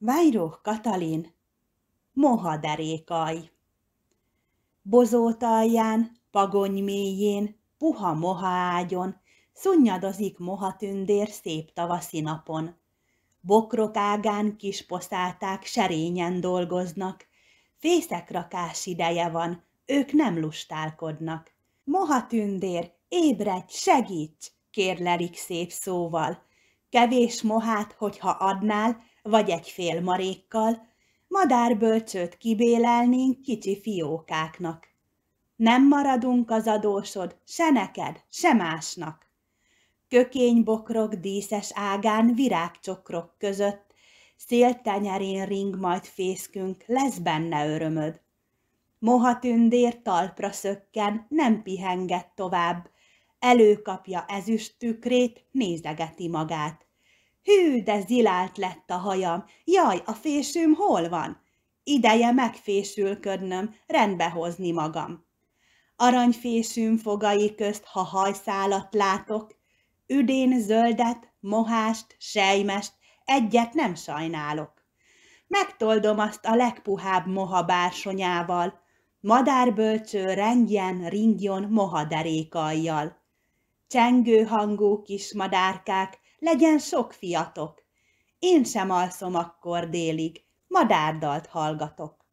Vajróh Katalin, mohaderékaj. Bozót alján, pagony mélyén, puha moha ágyon, szunnyadozik moha tündér szép tavaszi napon. Bokrok ágán kis poszálták serényen dolgoznak, rakás ideje van, ők nem lustálkodnak. Moha tündér, ébredj, segíts, kérlelik szép szóval, Kevés mohát, hogyha adnál, vagy egy fél marékkal, madárbölcsőt kibélelnénk kicsi fiókáknak. Nem maradunk az adósod, se neked, se másnak. Kökénybokrok díszes ágán virágcsokrok között, széltenyerén ring majd fészkünk, lesz benne örömöd. Moha tündér talpra szökken, nem pihenget tovább, előkapja ezüst tükrét, nézegeti magát. Hű, de zilált lett a hajam, jaj, a fésőm hol van? Ideje megfésülködnöm, rendbehozni magam. Aranyfésűm fogai közt, ha hajszálat látok, üdén zöldet, mohást, sejmest, egyet nem sajnálok. Megtoldom azt a legpuhább moha bársonyával, madárbölcső rendjen, ringjon moha derékaljal csengő hangú kis madárkák, legyen sok fiatok. Én sem alszom akkor délig, madárdalt hallgatok.